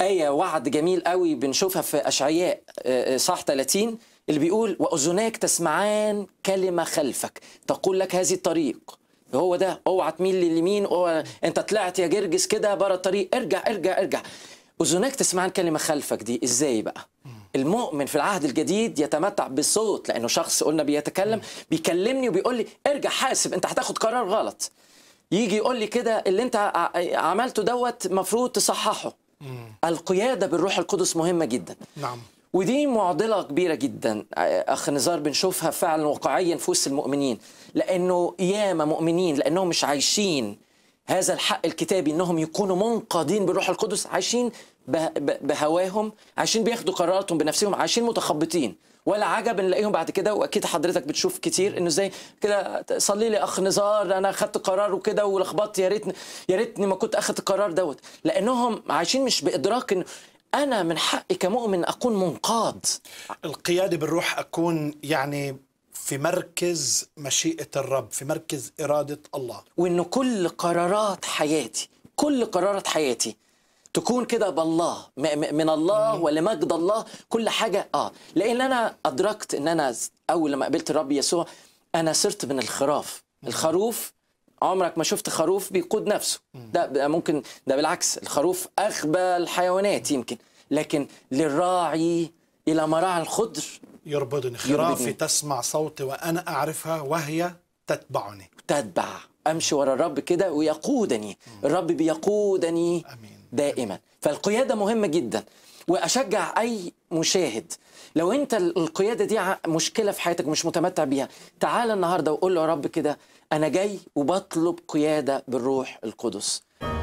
آية وعد جميل قوي بنشوفها في أشعياء آه، آه، صح 30 اللي بيقول وأذناك تسمعان كلمة خلفك تقول لك هذه الطريق هو ده اوعى تميل لليمين اوعى انت طلعت يا جرجس كده بره الطريق ارجع ارجع ارجع اذناك تسمعان كلمه خلفك دي ازاي بقى المؤمن في العهد الجديد يتمتع بصوت لانه شخص قلنا بيتكلم بيكلمني وبيقول لي ارجع حاسب انت هتاخد قرار غلط يجي يقول لي كده اللي انت عملته دوت مفروض تصححه القياده بالروح القدس مهمه جدا نعم ودي معضله كبيره جدا اخ نزار بنشوفها فعلا واقعيا في وسط المؤمنين لانه ياما مؤمنين لانهم مش عايشين هذا الحق الكتابي انهم يكونوا منقادين بالروح القدس عايشين بهواهم عايشين بياخدوا قراراتهم بنفسهم عايشين متخبطين ولا عجب نلاقيهم بعد كده واكيد حضرتك بتشوف كتير انه ازاي كده صلي لي اخ نزار انا اخذت قرار وكده ولخبطت يا ريت يا ريتني ما كنت اخذت القرار دوت لانهم عايشين مش بادراك انه انا من حقي كمؤمن اكون منقاد القياده بالروح اكون يعني في مركز مشيئه الرب في مركز اراده الله وانه كل قرارات حياتي كل قرارات حياتي تكون كده بالله من الله ولمجد الله كل حاجه اه لان انا ادركت ان انا اول لما قابلت الرب يسوع انا صرت من الخراف الخروف عمرك ما شفت خروف بيقود نفسه ده ممكن ده بالعكس الخروف اغبى الحيوانات يمكن لكن للراعي الى مراعي الخضر يربطني خرافي يربدني. تسمع صوتي وانا اعرفها وهي تتبعني تتبع امشي ورا الرب كده ويقودني الرب بيقودني امين دائما فالقيادة مهمة جدا وأشجع أي مشاهد لو أنت القيادة دي مشكلة في حياتك مش متمتع بيها تعال النهاردة وقول له يا رب كده أنا جاي وبطلب قيادة بالروح القدس